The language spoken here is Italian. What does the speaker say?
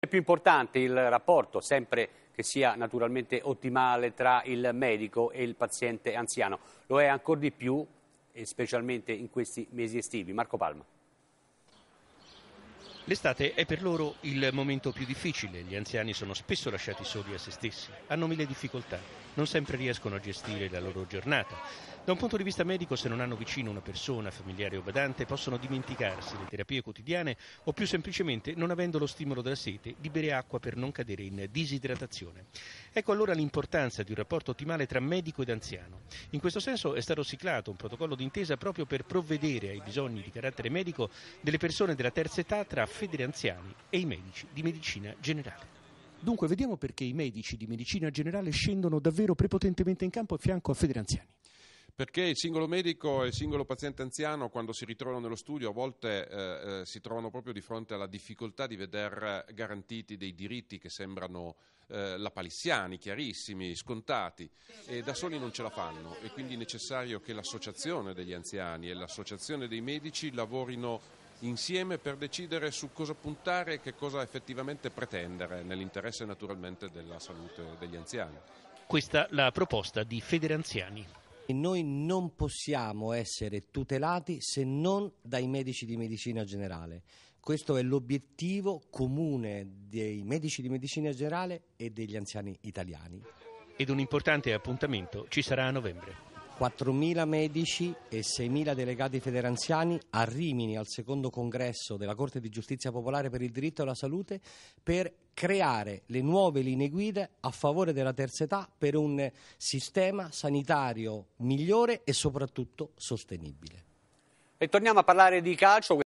È più importante il rapporto, sempre che sia naturalmente ottimale, tra il medico e il paziente anziano. Lo è ancora di più, specialmente in questi mesi estivi. Marco Palma. L'estate è per loro il momento più difficile, gli anziani sono spesso lasciati soli a se stessi, hanno mille difficoltà, non sempre riescono a gestire la loro giornata. Da un punto di vista medico, se non hanno vicino una persona, familiare o badante, possono dimenticarsi le terapie quotidiane o più semplicemente, non avendo lo stimolo della sete, di bere acqua per non cadere in disidratazione. Ecco allora l'importanza di un rapporto ottimale tra medico ed anziano. In questo senso è stato siglato un protocollo d'intesa proprio per provvedere ai bisogni di carattere medico delle persone della terza età tra Federanziani e i medici di medicina generale. Dunque vediamo perché i medici di medicina generale scendono davvero prepotentemente in campo a fianco a Federanziani perché il singolo medico e il singolo paziente anziano quando si ritrovano nello studio a volte eh, eh, si trovano proprio di fronte alla difficoltà di veder garantiti dei diritti che sembrano eh, lapalissiani, chiarissimi, scontati e da soli non ce la fanno e quindi è necessario che l'associazione degli anziani e l'associazione dei medici lavorino insieme per decidere su cosa puntare e che cosa effettivamente pretendere, nell'interesse naturalmente della salute degli anziani. Questa la proposta di Federanziani. Noi non possiamo essere tutelati se non dai medici di medicina generale. Questo è l'obiettivo comune dei medici di medicina generale e degli anziani italiani. Ed un importante appuntamento ci sarà a novembre. 4.000 medici e 6.000 delegati federanziani a Rimini al secondo congresso della Corte di Giustizia Popolare per il diritto alla salute per creare le nuove linee guida a favore della terza età per un sistema sanitario migliore e soprattutto sostenibile. E torniamo a parlare di calcio.